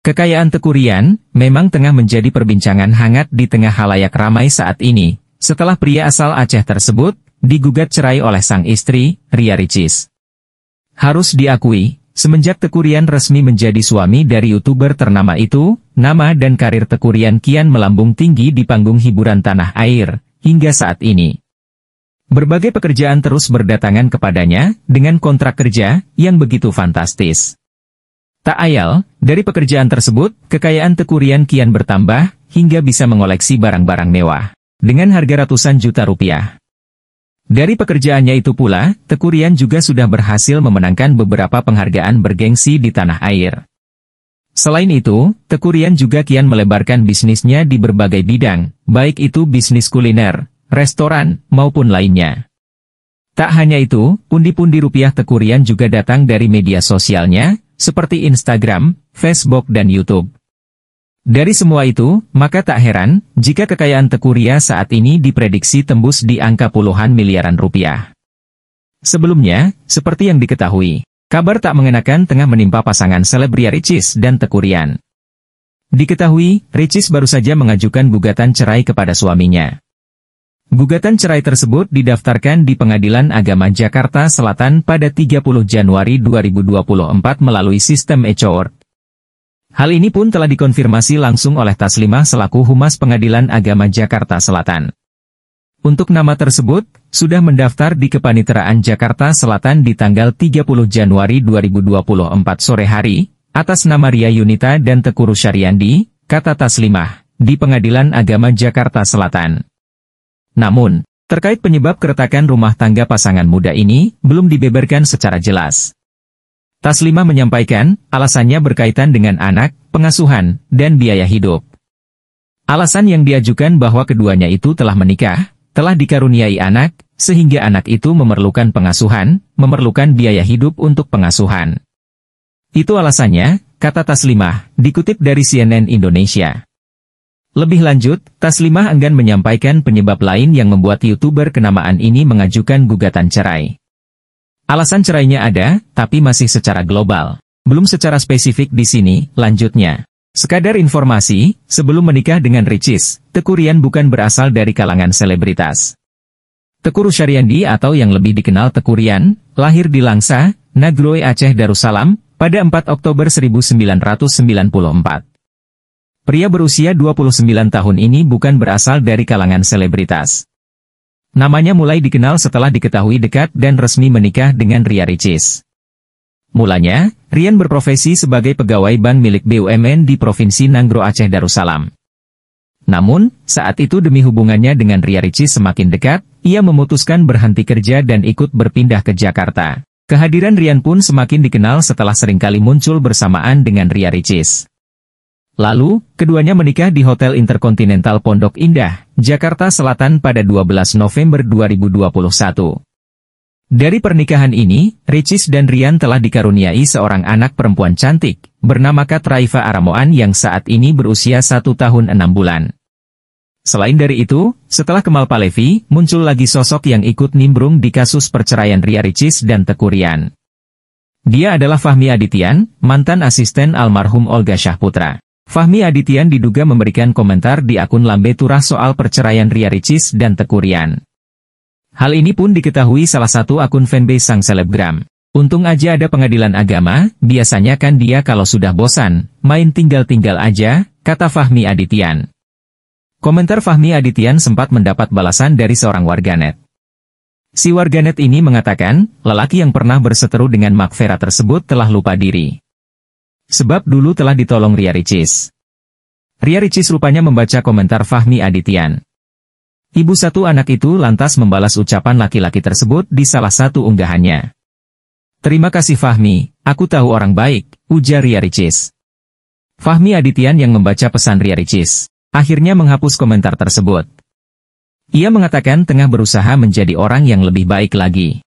Kekayaan Tekurian memang tengah menjadi perbincangan hangat di tengah halayak ramai saat ini, setelah pria asal Aceh tersebut digugat cerai oleh sang istri, Ria Ricis. Harus diakui, semenjak Tekurian resmi menjadi suami dari youtuber ternama itu, nama dan karir Tekurian kian melambung tinggi di panggung hiburan tanah air, hingga saat ini. Berbagai pekerjaan terus berdatangan kepadanya, dengan kontrak kerja, yang begitu fantastis. Tak ayal, dari pekerjaan tersebut, kekayaan Tekurian kian bertambah, hingga bisa mengoleksi barang-barang mewah. Dengan harga ratusan juta rupiah. Dari pekerjaannya itu pula, Tekurian juga sudah berhasil memenangkan beberapa penghargaan bergengsi di tanah air. Selain itu, Tekurian juga kian melebarkan bisnisnya di berbagai bidang, baik itu bisnis kuliner, restoran, maupun lainnya. Tak hanya itu, pundi-pundi rupiah Tekurian juga datang dari media sosialnya, seperti Instagram, Facebook dan YouTube. Dari semua itu, maka tak heran jika kekayaan Tekuria saat ini diprediksi tembus di angka puluhan miliaran rupiah. Sebelumnya, seperti yang diketahui, kabar tak mengenakan tengah menimpa pasangan selebria Ricis dan Tekurian. Diketahui, Ricis baru saja mengajukan gugatan cerai kepada suaminya. Gugatan cerai tersebut didaftarkan di Pengadilan Agama Jakarta Selatan pada 30 Januari 2024 melalui sistem e-court. Hal ini pun telah dikonfirmasi langsung oleh Taslimah selaku Humas Pengadilan Agama Jakarta Selatan. Untuk nama tersebut, sudah mendaftar di Kepaniteraan Jakarta Selatan di tanggal 30 Januari 2024 sore hari, atas nama Ria Yunita dan Tekuru Syariandi, kata Taslimah, di Pengadilan Agama Jakarta Selatan. Namun, terkait penyebab keretakan rumah tangga pasangan muda ini, belum dibeberkan secara jelas. Taslima menyampaikan, alasannya berkaitan dengan anak, pengasuhan, dan biaya hidup. Alasan yang diajukan bahwa keduanya itu telah menikah, telah dikaruniai anak, sehingga anak itu memerlukan pengasuhan, memerlukan biaya hidup untuk pengasuhan. Itu alasannya, kata Taslimah, dikutip dari CNN Indonesia. Lebih lanjut, Taslimah enggan menyampaikan penyebab lain yang membuat YouTuber kenamaan ini mengajukan gugatan cerai. Alasan cerainya ada, tapi masih secara global. Belum secara spesifik di sini, lanjutnya. Sekadar informasi, sebelum menikah dengan Ricis, Tekurian bukan berasal dari kalangan selebritas. Tekuru Syariandi atau yang lebih dikenal Tekurian, lahir di Langsa, Nagroe Aceh Darussalam, pada 4 Oktober 1994. Pria berusia 29 tahun ini bukan berasal dari kalangan selebritas. Namanya mulai dikenal setelah diketahui dekat dan resmi menikah dengan Ria Ricis. Mulanya, Rian berprofesi sebagai pegawai bank milik BUMN di Provinsi Nanggro Aceh Darussalam. Namun, saat itu demi hubungannya dengan Ria Ricis semakin dekat, ia memutuskan berhenti kerja dan ikut berpindah ke Jakarta. Kehadiran Rian pun semakin dikenal setelah seringkali muncul bersamaan dengan Ria Ricis. Lalu, keduanya menikah di Hotel Interkontinental Pondok Indah, Jakarta Selatan pada 12 November 2021. Dari pernikahan ini, Ricis dan Rian telah dikaruniai seorang anak perempuan cantik, bernama Katraifa Aramoan yang saat ini berusia satu tahun enam bulan. Selain dari itu, setelah Kemal Palevi, muncul lagi sosok yang ikut nimbrung di kasus perceraian Ria Ricis dan Teku Rian. Dia adalah Fahmi Adityan, mantan asisten almarhum Olga Syahputra. Fahmi Adityan diduga memberikan komentar di akun Lambe Turah soal perceraian Ria Ricis dan Tekurian. Hal ini pun diketahui salah satu akun fanbase sang selebgram. Untung aja ada pengadilan agama, biasanya kan dia kalau sudah bosan, main tinggal-tinggal aja, kata Fahmi Adityan. Komentar Fahmi Adityan sempat mendapat balasan dari seorang warganet. Si warganet ini mengatakan, lelaki yang pernah berseteru dengan Mak Vera tersebut telah lupa diri. Sebab dulu telah ditolong Ria Ricis. Ria Ricis rupanya membaca komentar Fahmi Adityan. Ibu satu anak itu lantas membalas ucapan laki-laki tersebut di salah satu unggahannya. Terima kasih Fahmi, aku tahu orang baik, ujar Ria Ricis. Fahmi Adityan yang membaca pesan Ria Ricis, akhirnya menghapus komentar tersebut. Ia mengatakan tengah berusaha menjadi orang yang lebih baik lagi.